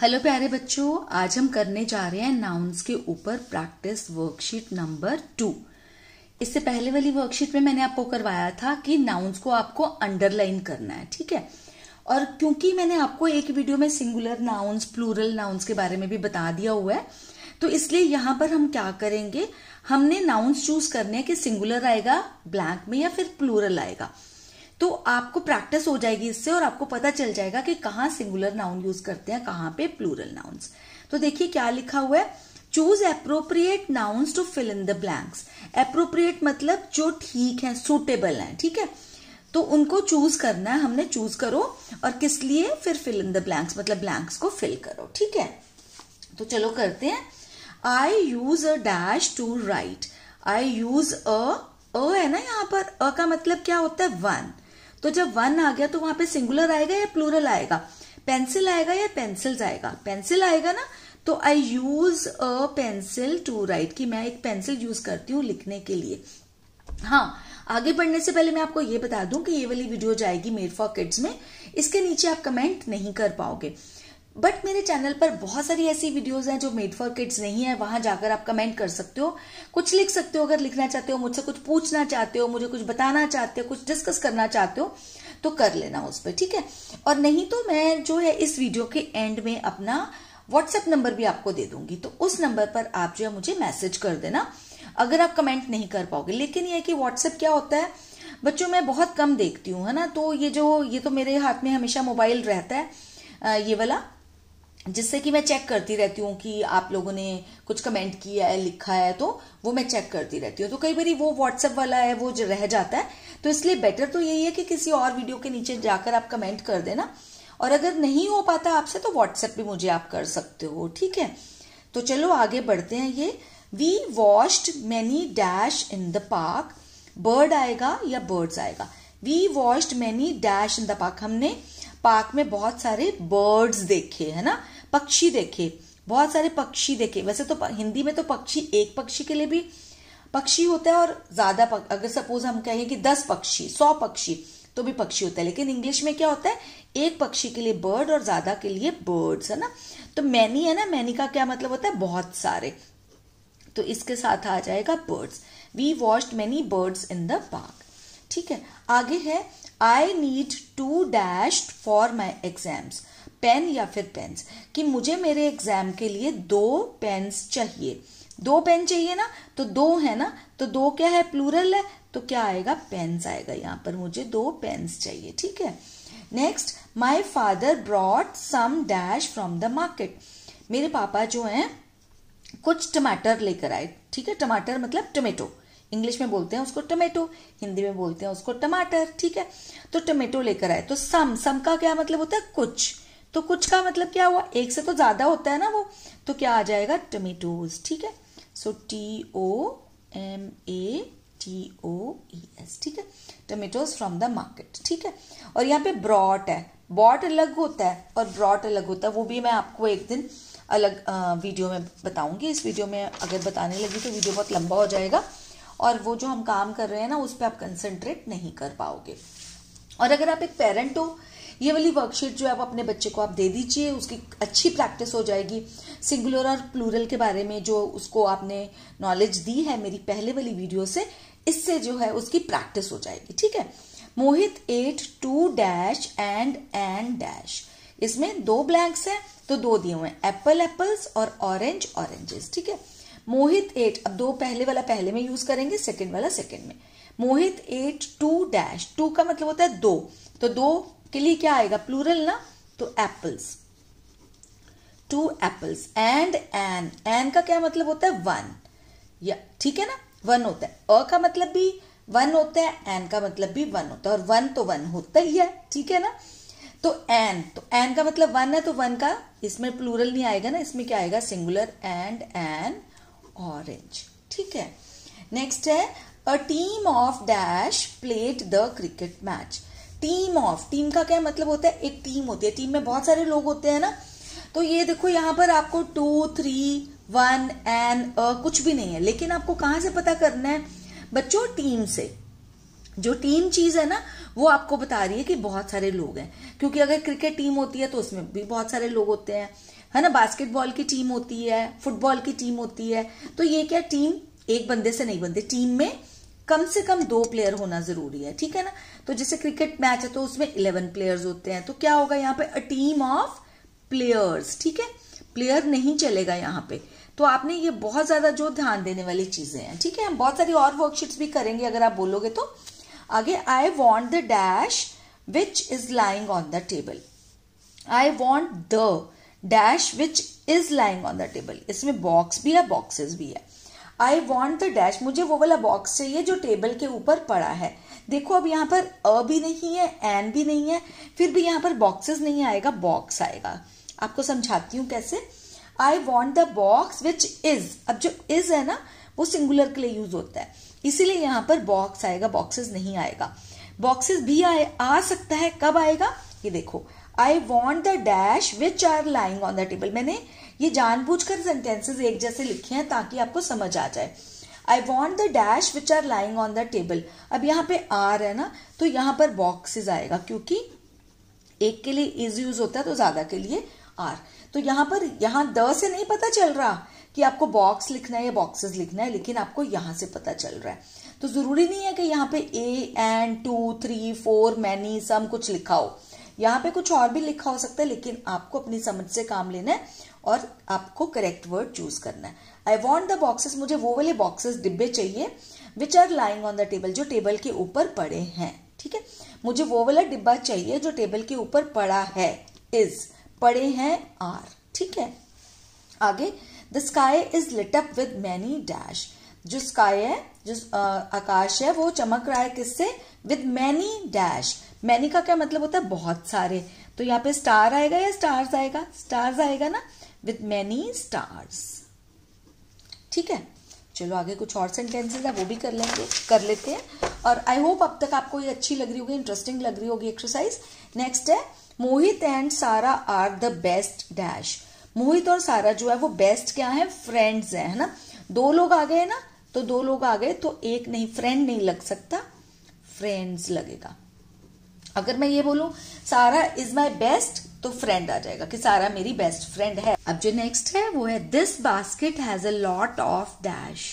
hello प्यारे बच्चों आज हम करने जा रहे हैं नाउन्स के ऊपर प्रैक्टिस वर्कशीट नंबर टू इससे पहले वाली वर्कशीट में मैंने आपको करवाया था कि नाउन्स को आपको अंडरलाइन करना है ठीक है और क्योंकि मैंने आपको एक वीडियो में सिंगुलर नाउन्स प्लूरल नाउन्स के बारे में भी बता दिया हुआ है तो इसलिए यहां पर हम क्या करेंगे हमने नाउन्स चूज करने हैं कि सिंगुलर आएगा ब्लैंक में या फिर प्लूरल आएगा तो आपको प्रैक्टिस हो जाएगी इससे और आपको पता चल जाएगा कि कहाँ सिंगुलर नाउन यूज करते हैं कहाँ पे प्लूरल नाउन्स तो देखिए क्या लिखा हुआ है choose appropriate nouns to fill in the blanks appropriate मतलब जो ठीक है सुटेबल है ठीक है तो उनको चूज करना है हमने चूज करो और किस लिए फिर फिल इन द ब्लैंक्स मतलब ब्लैंक्स को फिल करो ठीक है तो चलो करते हैं I use a dash to write I use a a है ना यहां पर अ का मतलब क्या होता है वन तो जब वन आ गया तो वहां पे सिंगुलर आएगा या प्लूरल आएगा पेंसिल आएगा या पेंसिल आएगा पेंसिल आएगा ना तो I use a pencil to write कि मैं एक पेंसिल यूज करती हूँ लिखने के लिए हाँ आगे बढ़ने से पहले मैं आपको ये बता दूं कि ये वाली वीडियो जाएगी मेड फॉर किड्स में इसके नीचे आप कमेंट नहीं कर पाओगे बट मेरे चैनल पर बहुत सारी ऐसी वीडियोस हैं जो मेड फॉर किड्स नहीं है वहां जाकर आप कमेंट कर सकते हो कुछ लिख सकते हो अगर लिखना चाहते हो मुझसे कुछ पूछना चाहते हो मुझे कुछ बताना चाहते हो कुछ डिस्कस करना चाहते हो तो कर लेना उस पर ठीक है और नहीं तो मैं जो है इस वीडियो के एंड में अपना व्हाट्सएप नंबर भी आपको दे दूंगी तो उस नंबर पर आप जो है मुझे मैसेज कर देना अगर आप कमेंट नहीं कर पाओगे लेकिन यह कि व्हाट्सएप क्या होता है बच्चों मैं बहुत कम देखती हूँ है ना तो ये जो ये तो मेरे हाथ में हमेशा मोबाइल रहता है ये वाला जिससे कि मैं चेक करती रहती हूँ कि आप लोगों ने कुछ कमेंट किया है लिखा है तो वो मैं चेक करती रहती हूँ तो कई बार वो व्हाट्सएप वाला है वो जो रह जाता है तो इसलिए बेटर तो यही है कि किसी और वीडियो के नीचे जाकर आप कमेंट कर देना और अगर नहीं हो पाता आपसे तो व्हाट्सएप भी मुझे आप कर सकते हो ठीक है तो चलो आगे बढ़ते हैं ये we washed many dash in the park bird आएगा या बर्ड्स आएगा we washed many dash in the park हमने पार्क में बहुत सारे बर्ड्स देखे है ना पक्षी देखे बहुत सारे पक्षी देखे वैसे तो हिंदी में तो पक्षी एक पक्षी के लिए भी पक्षी होता है और ज्यादा अगर सपोज हम कहें कि दस पक्षी सौ पक्षी तो भी पक्षी होता है लेकिन इंग्लिश में क्या होता है एक पक्षी के लिए बर्ड और ज्यादा के लिए बर्ड्स है ना तो मैनी है ना मैनी का क्या मतलब होता है बहुत सारे तो इसके साथ आ जाएगा birds we watched many birds in the park ठीक है आगे है I need to dash for my exams pen या फिर पेन्स कि मुझे मेरे एग्जाम के लिए दो पेन्स चाहिए दो पेन चाहिए ना तो दो है ना तो दो क्या है प्लूरल है तो क्या आएगा पेन्स आएगा यहाँ पर मुझे दो पेन्स चाहिए ठीक है next my father brought some dash from the market मेरे पापा जो हैं कुछ टमाटर लेकर आए ठीक है टमाटर मतलब टमेटो इंग्लिश में बोलते हैं उसको टमेटो हिंदी में बोलते हैं उसको टमाटर ठीक है तो टमेटो लेकर आए तो सम सम का क्या मतलब होता है कुछ तो कुछ का मतलब क्या हुआ एक से तो ज़्यादा होता है ना वो तो क्या आ जाएगा टमेटोज ठीक है so T O M A T O E S ठीक है टमेटोज फ्रॉम द मार्केट ठीक है और यहाँ पे ब्रॉट है बॉट अलग होता है और ब्रॉट अलग होता है वो भी मैं आपको एक दिन अलग वीडियो में बताऊंगी इस वीडियो में अगर बताने लगी तो वीडियो बहुत लंबा हो जाएगा और वो जो हम काम कर रहे हैं ना उस पर आप कंसनट्रेट नहीं कर पाओगे और अगर आप एक पेरेंट हो ये वाली वर्कशीट जो है आप अपने बच्चे को आप दे दीजिए उसकी अच्छी प्रैक्टिस हो जाएगी सिंगुलर और प्लूरल के बारे में जो उसको आपने नॉलेज दी है मेरी पहले वाली वीडियो से इससे जो है उसकी प्रैक्टिस हो जाएगी ठीक है Mohit ate two dash and and dash इसमें दो ब्लैंक्स हैं तो दो दिए हुए हैं एप्पल एप्पल्स और ऑरेंज ऑरेंजेस ठीक है मोहित एट अब दो पहले वाला पहले में यूज करेंगे सेकंड वाला सेकंड में Mohit ate two dash two का मतलब होता है दो तो दो के लिए क्या आएगा प्लूरल ना तो apples two apples and an an का क्या मतलब होता है वन या ठीक है ना वन होता है अ का मतलब भी वन होता है एन का मतलब भी वन होता है और वन तो वन होता ही है ठीक है ना तो एन तो एन का मतलब वन है तो वन का इसमें प्लूरल नहीं आएगा ना इसमें क्या आएगा सिंगुलर एंड एन ऑरेंज ठीक है नेक्स्ट है a team of dash played the cricket match team of team का क्या मतलब होता है एक टीम होती है टीम में बहुत सारे लोग होते हैं ना तो ये देखो यहाँ पर आपको टू थ्री वन एन कुछ भी नहीं है लेकिन आपको कहाँ से पता करना है बच्चों टीम से जो टीम चीज है ना वो आपको बता रही है कि बहुत सारे लोग हैं क्योंकि अगर क्रिकेट टीम होती है तो उसमें भी बहुत सारे लोग होते हैं है ना बास्केटबॉल की टीम होती है फुटबॉल की टीम होती है तो ये क्या टीम एक बंदे से नहीं बनती टीम में कम से कम दो प्लेयर होना जरूरी है ठीक है ना तो जैसे क्रिकेट मैच है तो उसमें इलेवन प्लेयर्स होते हैं तो क्या होगा यहाँ पे अ टीम ऑफ प्लेयर्स ठीक है प्लेयर नहीं चलेगा यहाँ पे तो आपने ये बहुत ज़्यादा जो ध्यान देने वाली चीज़ें हैं ठीक है हम बहुत सारी और वर्कशीट्स भी करेंगे अगर आप बोलोगे तो आगे I want the dash which is lying on the table I want the dash which is lying on the table इसमें बॉक्स भी है बॉक्सेस भी है आई वॉन्ट द डैश मुझे वो वाला बॉक्स चाहिए जो टेबल के ऊपर पड़ा है देखो अब यहाँ पर अ भी नहीं है एन भी नहीं है फिर भी यहाँ पर बॉक्सेस नहीं आएगा बॉक्स आएगा आपको समझाती हूँ कैसे I want the box which is अब जो इज है ना वो सिंगुलर के लिए यूज होता है इसीलिए यहाँ पर बॉक्स आएगा बॉक्सेस नहीं आएगा बॉक्सेस भी आ, आ सकता है कब आएगा ये देखो I want the dash which are lying on the table मैंने ये जानबूझकर सेंटेंसेज एक जैसे लिखे हैं ताकि आपको समझ आ जाए I want the dash which are lying on the table अब यहाँ पे आर है ना तो यहाँ पर बॉक्सेज आएगा क्योंकि एक के लिए इज यूज होता है तो ज्यादा के लिए आर तो यहाँ पर यहाँ द से नहीं पता चल रहा कि आपको बॉक्स लिखना है या बॉक्सेस लिखना है लेकिन आपको यहाँ से पता चल रहा है तो जरूरी नहीं है कि यहाँ पे a and two three four many some कुछ लिखा हो यहाँ पे कुछ और भी लिखा हो सकता है लेकिन आपको अपनी समझ से काम लेना है और आपको करेक्ट वर्ड चूज करना है आई वॉन्ट द बॉक्सेस मुझे वो वाले बॉक्सेस डिब्बे चाहिए which are lying on the table जो टेबल के ऊपर पड़े हैं ठीक है मुझे वो वाला डिब्बा चाहिए जो टेबल के ऊपर पड़ा है इज पड़े हैं आर ठीक है आगे the sky is lit up with many dash जो स्काई है जो आकाश है वो चमक रहा है किससे विद मैनी डैश मैनी का क्या मतलब होता है बहुत सारे तो यहाँ पे स्टार आएगा या स्टार्स आएगा स्टार्स आएगा ना विथ मैनी स्टार्स ठीक है चलो आगे कुछ और सेंटेंसेस है वो भी कर लेंगे कर लेते हैं और आई होप अब तक आपको ये अच्छी लग रही होगी इंटरेस्टिंग लग रही होगी एक्सरसाइज नेक्स्ट है Mohit and Sara are the best dash Mohit और सारा जो है वो बेस्ट क्या है फ्रेंड्स है ना दो लोग आ गए ना तो दो लोग आ गए तो एक नहीं फ्रेंड नहीं लग सकता फ्रेंड्स लगेगा अगर मैं ये बोलूं सारा इज माई बेस्ट तो फ्रेंड आ जाएगा कि सारा मेरी बेस्ट फ्रेंड है अब जो नेक्स्ट है वो है this basket has a lot of dash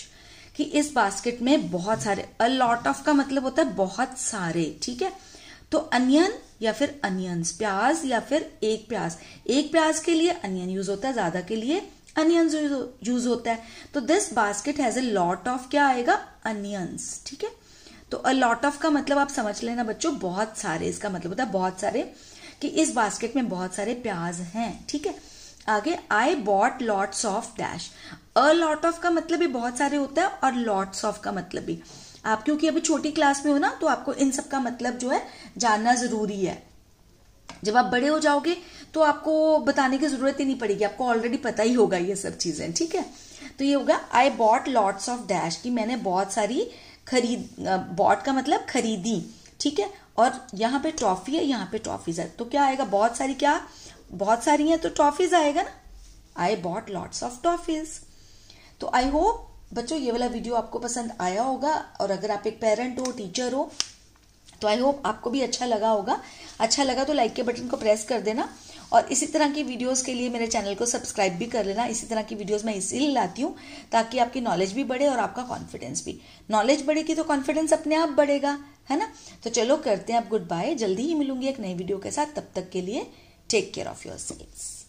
कि इस बास्केट में बहुत सारे अ लॉट ऑफ का मतलब होता है बहुत सारे ठीक है तो अनियन या फिर अनियंस प्याज या फिर एक प्याज एक प्याज के लिए अनियन यूज होता है ज्यादा के लिए अनियंस यूज होता है तो this basket has a lot of क्या आएगा अनियंस ठीक है तो अ लॉट ऑफ का मतलब आप समझ लेना बच्चों बहुत सारे इसका मतलब होता है बहुत सारे कि इस बास्केट में बहुत सारे प्याज हैं ठीक है आगे I bought lots of dash a lot of का मतलब भी बहुत सारे होता है और लॉट्स ऑफ का मतलब भी आप क्योंकि अभी छोटी क्लास में हो ना तो आपको इन सब का मतलब जो है जानना जरूरी है जब आप बड़े हो जाओगे तो आपको बताने की जरूरत ही नहीं पड़ेगी आपको ऑलरेडी पता ही होगा ये सब चीजें ठीक है तो ये होगा I bought lots of dash कि मैंने बहुत सारी खरीद बॉट का मतलब खरीदी ठीक है और यहाँ पे ट्रॉफी है यहाँ पे ट्रॉफीज है तो क्या आएगा बहुत सारी क्या बहुत सारी हैं तो ट्रॉफीज आएगा ना I bought lots of trophies तो आई होप बच्चों ये वाला वीडियो आपको पसंद आया होगा और अगर आप एक पेरेंट हो टीचर हो तो आई होप आपको भी अच्छा लगा होगा अच्छा लगा तो लाइक के बटन को प्रेस कर देना और इसी तरह की वीडियोस के लिए मेरे चैनल को सब्सक्राइब भी कर लेना इसी तरह की वीडियोस मैं इसीलिए लाती हूँ ताकि आपकी नॉलेज भी बढ़े और आपका कॉन्फिडेंस भी नॉलेज बढ़ेगी तो कॉन्फिडेंस अपने आप बढ़ेगा है ना तो चलो करते हैं आप गुड बाय जल्दी ही मिलूंगी एक नई वीडियो के साथ तब तक के लिए take care of your self